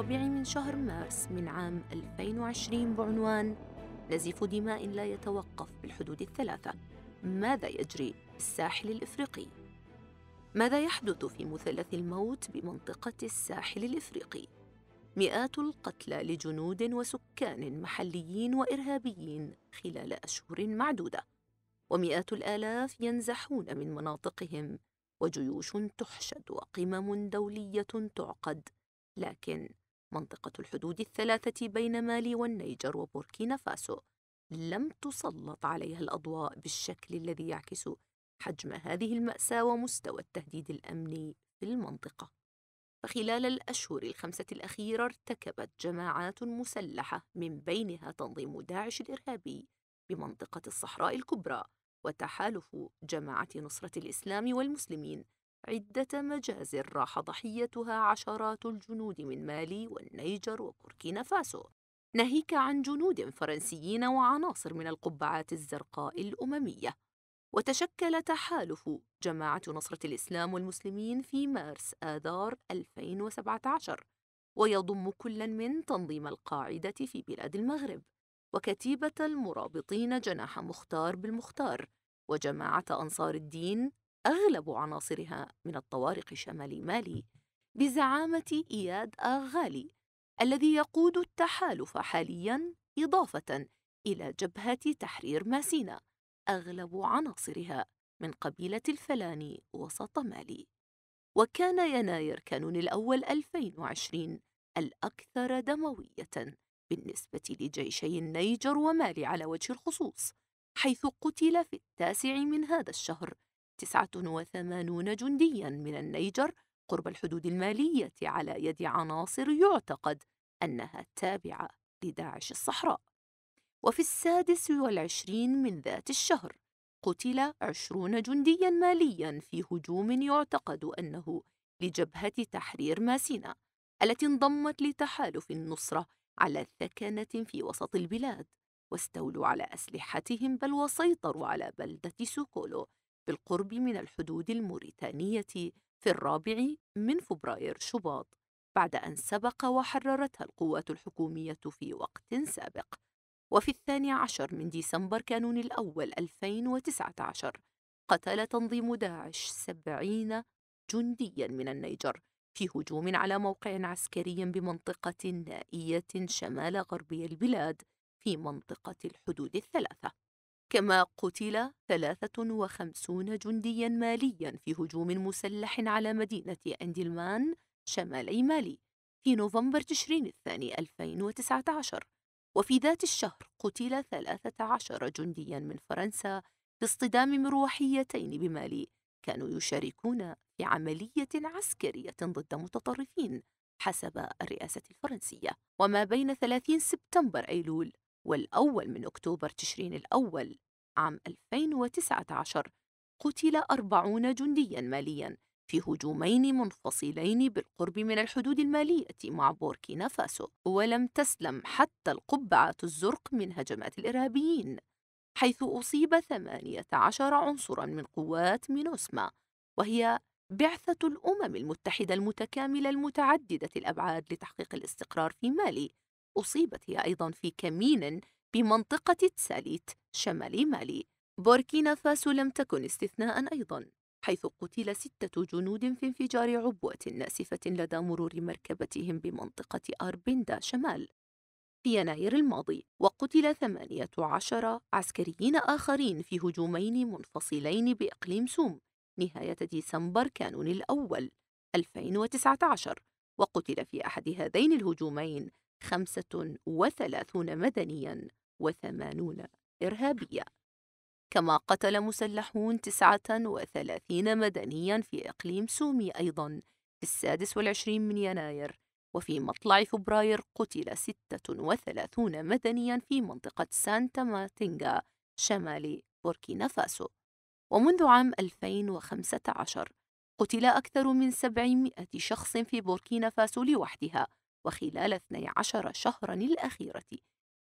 الرابع من شهر مارس من عام 2020 بعنوان نزيف دماء لا يتوقف بالحدود الثلاثة ماذا يجري بالساحل الإفريقي؟ ماذا يحدث في مثلث الموت بمنطقة الساحل الإفريقي؟ مئات القتلى لجنود وسكان محليين وإرهابيين خلال أشهر معدودة ومئات الآلاف ينزحون من مناطقهم وجيوش تحشد وقمم دولية تعقد لكن منطقة الحدود الثلاثة بين مالي والنيجر وبوركينا فاسو لم تسلط عليها الأضواء بالشكل الذي يعكس حجم هذه المأساة ومستوى التهديد الأمني في المنطقة فخلال الأشهر الخمسة الأخيرة ارتكبت جماعات مسلحة من بينها تنظيم داعش الإرهابي بمنطقة الصحراء الكبرى وتحالف جماعة نصرة الإسلام والمسلمين عدة مجازر راح ضحيتها عشرات الجنود من مالي والنيجر وبوركينا فاسو ناهيك عن جنود فرنسيين وعناصر من القبعات الزرقاء الأممية وتشكل تحالف جماعة نصرة الإسلام والمسلمين في مارس آذار 2017 ويضم كل من تنظيم القاعدة في بلاد المغرب وكتيبة المرابطين جناح مختار بالمختار وجماعة أنصار الدين أغلب عناصرها من الطوارق شمال مالي بزعامة إياد آغالي الذي يقود التحالف حاليا إضافة إلى جبهة تحرير ماسينا أغلب عناصرها من قبيلة الفلاني وسط مالي وكان يناير كانون الأول 2020 الأكثر دموية بالنسبة لجيشي النيجر ومالي على وجه الخصوص حيث قتل في التاسع من هذا الشهر 89 جنديا من النيجر قرب الحدود المالية على يد عناصر يعتقد أنها تابعة لداعش الصحراء وفي السادس والعشرين من ذات الشهر قتل عشرون جنديا ماليا في هجوم يعتقد أنه لجبهة تحرير ماسينا التي انضمت لتحالف النصرة على ثكنة في وسط البلاد واستولوا على أسلحتهم بل وسيطروا على بلدة سوكولو بالقرب من الحدود الموريتانية في الرابع من فبراير شباط بعد أن سبق وحررتها القوات الحكومية في وقت سابق وفي الثاني عشر من ديسمبر كانون الأول 2019 قتل تنظيم داعش سبعين جنديا من النيجر في هجوم على موقع عسكري بمنطقة نائية شمال غربي البلاد في منطقة الحدود الثلاثة كما قتل 53 جنديا ماليا في هجوم مسلح على مدينة أندلمان شمالي مالي في نوفمبر تشرين الثاني 2019 وفي ذات الشهر قتل 13 جنديا من فرنسا في اصطدام مروحيتين بمالي كانوا يشاركون في عملية عسكرية ضد متطرفين حسب الرئاسة الفرنسية وما بين 30 سبتمبر أيلول والأول من أكتوبر تشرين الأول عام 2019 قتل أربعون جنديا ماليا في هجومين منفصلين بالقرب من الحدود المالية مع بوركينا فاسو ولم تسلم حتى القبعات الزرق من هجمات الإرهابيين حيث أصيب 18 عنصرا من قوات مينوسما وهي بعثة الأمم المتحدة المتكاملة المتعددة الأبعاد لتحقيق الاستقرار في مالي أصيبت هي أيضا في كمين بمنطقة تساليت شمال مالي بوركينا فاسو لم تكن استثناء أيضا حيث قتل ستة جنود في انفجار عبوة ناسفة لدى مرور مركبتهم بمنطقة أربندا شمال في يناير الماضي وقتل ثمانية عشر عسكريين آخرين في هجومين منفصلين بإقليم سوم نهاية ديسمبر كانون الأول 2019 وقتل في أحد هذين الهجومين خمسة وثلاثون مدنيا وثمانون إرهابية كما قتل مسلحون تسعة وثلاثين مدنيا في إقليم سومي أيضا في السادس والعشرين من يناير وفي مطلع فبراير قتل ستة وثلاثون مدنيا في منطقة سانتا مارتينغا شمال بوركينا فاسو ومنذ عام 2015 قتل أكثر من 700 شخص في بوركينا فاسو لوحدها وخلال 12 شهرا الأخيرة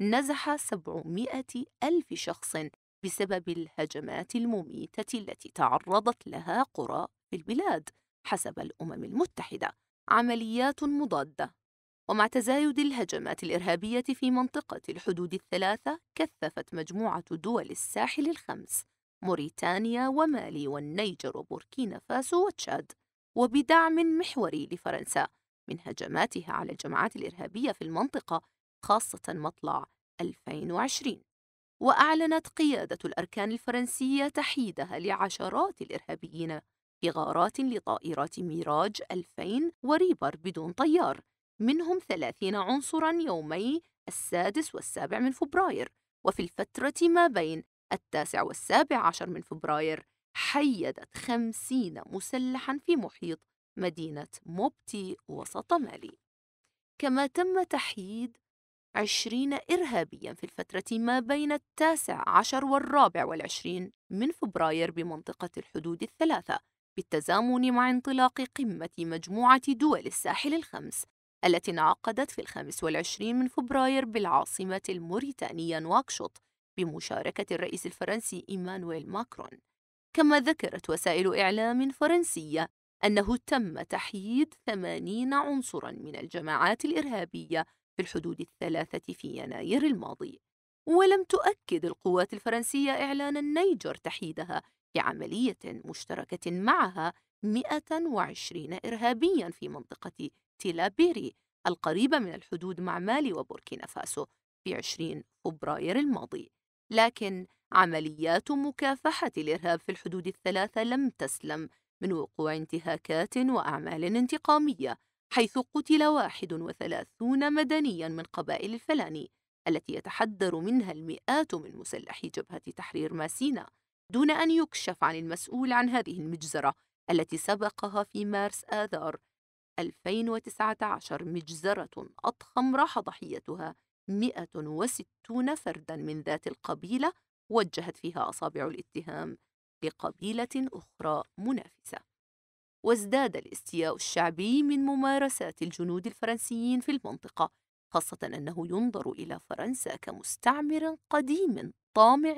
نزح 700 ألف شخص بسبب الهجمات المميتة التي تعرضت لها قرى في البلاد حسب الأمم المتحدة عمليات مضادة ومع تزايد الهجمات الإرهابية في منطقة الحدود الثلاثة كثفت مجموعة دول الساحل الخمس موريتانيا ومالي والنيجر وبوركينا فاسو وتشاد وبدعم محوري لفرنسا من هجماتها على الجماعات الإرهابية في المنطقة خاصة مطلع 2020 وأعلنت قيادة الأركان الفرنسية تحييدها لعشرات الإرهابيين في غارات لطائرات ميراج 2000 وريبر بدون طيار منهم 30 عنصرا يومي السادس والسابع من فبراير وفي الفترة ما بين التاسع والسابع عشر من فبراير حيدت خمسين مسلحا في محيط مدينة موبتي وسط مالي كما تم تحييد عشرين إرهابيا في الفترة ما بين التاسع عشر والرابع والعشرين من فبراير بمنطقة الحدود الثلاثة بالتزامن مع انطلاق قمة مجموعة دول الساحل الخمس التي انعقدت في الخامس والعشرين من فبراير بالعاصمة الموريتانية نواكشوط بمشاركة الرئيس الفرنسي إيمانويل ماكرون كما ذكرت وسائل إعلام فرنسية أنه تم تحييد 80 عنصرا من الجماعات الإرهابية في الحدود الثلاثة في يناير الماضي ولم تؤكد القوات الفرنسية إعلان النيجر تحييدها في عملية مشتركة معها 120 إرهابيا في منطقة تيلابيري القريبة من الحدود مع مالي وبوركينا فاسو في 20 فبراير الماضي لكن عمليات مكافحة الإرهاب في الحدود الثلاثة لم تسلم من وقوع انتهاكات وأعمال انتقامية حيث قتل 31 مدنيا من قبائل الفلاني التي يتحدر منها المئات من مسلحي جبهة تحرير ماسينا دون أن يكشف عن المسؤول عن هذه المجزرة التي سبقها في مارس آذار 2019 مجزرة أضخم راح ضحيتها 160 فردا من ذات القبيلة وجهت فيها أصابع الاتهام بقبيلة أخرى منافسة وازداد الاستياء الشعبي من ممارسات الجنود الفرنسيين في المنطقة خاصة أنه ينظر إلى فرنسا كمستعمر قديم طامع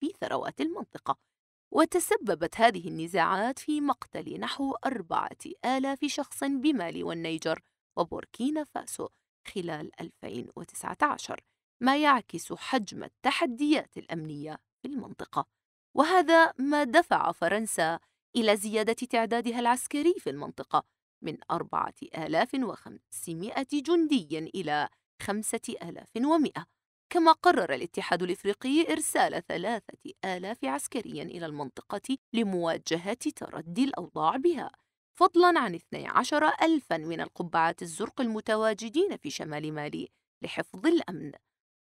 في ثروات المنطقة وتسببت هذه النزاعات في مقتل نحو أربعة آلاف شخص بمالي والنيجر وبوركينا فاسو خلال 2019 ما يعكس حجم التحديات الأمنية في المنطقة وهذا ما دفع فرنسا إلى زيادة تعدادها العسكري في المنطقة من 4500 جندي إلى 5100 كما قرر الاتحاد الإفريقي إرسال 3000 عسكريا إلى المنطقة لمواجهة تردي الأوضاع بها فضلا عن 12000 ألفا من القبعات الزرق المتواجدين في شمال مالي لحفظ الأمن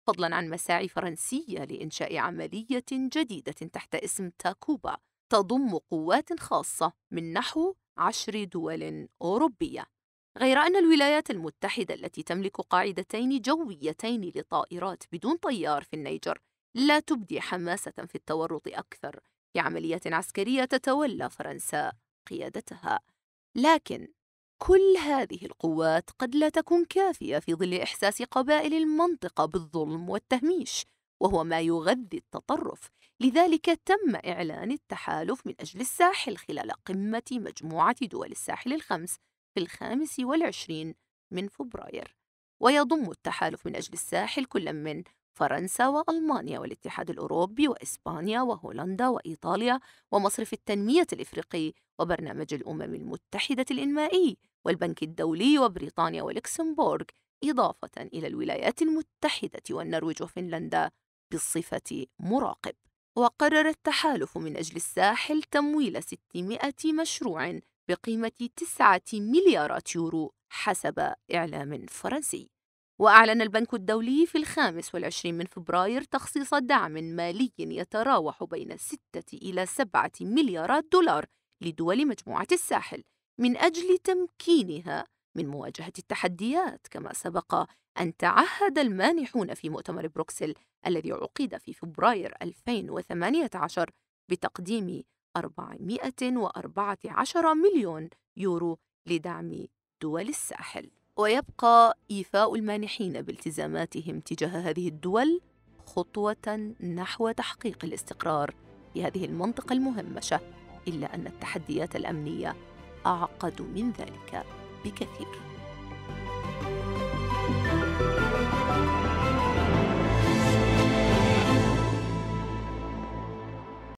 فضلا عن مساعي فرنسية لإنشاء عملية جديدة تحت اسم تاكوبا تضم قوات خاصة من نحو عشر دول أوروبية غير أن الولايات المتحدة التي تملك قاعدتين جويتين لطائرات بدون طيار في النيجر لا تبدي حماسة في التورط أكثر في عملية عسكرية تتولى فرنسا قيادتها لكن كل هذه القوات قد لا تكون كافية في ظل إحساس قبائل المنطقة بالظلم والتهميش وهو ما يغذي التطرف لذلك تم إعلان التحالف من أجل الساحل خلال قمة مجموعة دول الساحل الخمس في الخامس والعشرين من فبراير ويضم التحالف من أجل الساحل كل من فرنسا وألمانيا والاتحاد الأوروبي وإسبانيا وهولندا وإيطاليا ومصرف التنمية الإفريقي وبرنامج الأمم المتحدة الإنمائي والبنك الدولي وبريطانيا ولوكسمبورغ إضافة إلى الولايات المتحدة والنرويج وفنلندا بصفة مراقب وقرر التحالف من أجل الساحل تمويل 600 مشروع بقيمة 9 مليارات يورو حسب إعلام فرنسي وأعلن البنك الدولي في الخامس والعشرين من فبراير تخصيص دعم مالي يتراوح بين ستة إلى سبعة مليارات دولار لدول مجموعة الساحل من أجل تمكينها من مواجهة التحديات كما سبق أن تعهد المانحون في مؤتمر بروكسل الذي عقد في فبراير 2018 بتقديم 414 مليون يورو لدعم دول الساحل ويبقى إيفاء المانحين بالتزاماتهم تجاه هذه الدول خطوة نحو تحقيق الاستقرار في هذه المنطقة المهمشة إلا أن التحديات الأمنية أعقد من ذلك بكثير